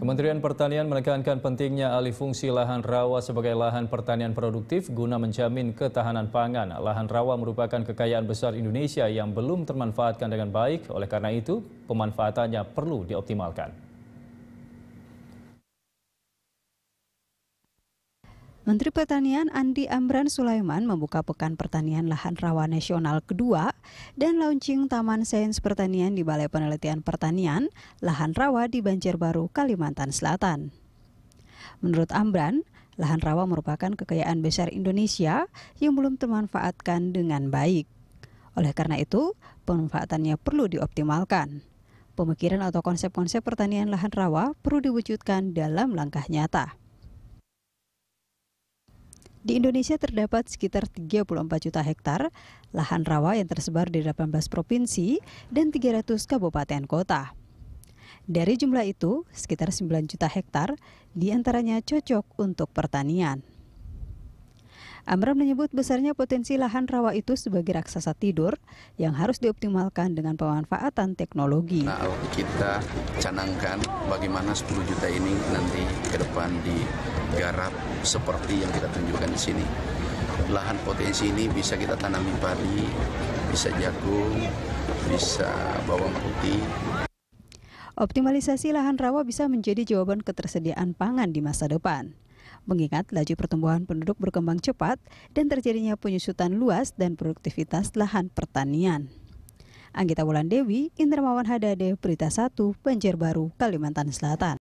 Kementerian Pertanian menekankan pentingnya alih fungsi lahan rawa sebagai lahan pertanian produktif guna menjamin ketahanan pangan. Lahan rawa merupakan kekayaan besar Indonesia yang belum termanfaatkan dengan baik, oleh karena itu pemanfaatannya perlu dioptimalkan. Menteri Pertanian Andi Amran Sulaiman membuka Pekan Pertanian Lahan Rawa Nasional kedua dan launching Taman Sains Pertanian di Balai Penelitian Pertanian Lahan Rawa di Banjarbaru, Kalimantan Selatan. Menurut Amran, lahan rawa merupakan kekayaan besar Indonesia yang belum termanfaatkan dengan baik. Oleh karena itu, pemanfaatannya perlu dioptimalkan. Pemikiran atau konsep-konsep pertanian lahan rawa perlu diwujudkan dalam langkah nyata. Di Indonesia terdapat sekitar 34 juta hektar lahan rawa yang tersebar di 18 provinsi dan 300 kabupaten kota. Dari jumlah itu, sekitar 9 juta hektar diantaranya cocok untuk pertanian. Amran menyebut besarnya potensi lahan rawa itu sebagai raksasa tidur yang harus dioptimalkan dengan pemanfaatan teknologi. Nah, kita canangkan bagaimana 10 juta ini nanti ke depan digarap seperti yang kita tunjukkan di sini. Lahan potensi ini bisa kita tanami padi, bisa jagung, bisa bawang putih, Optimalisasi lahan rawa bisa menjadi jawaban ketersediaan pangan di masa depan. Mengingat laju pertumbuhan penduduk berkembang cepat dan terjadinya penyusutan luas dan produktivitas lahan pertanian. Anggita Wulan Dewi, Indramawan Hadade, Berita 1, Banjarbaru, Kalimantan Selatan.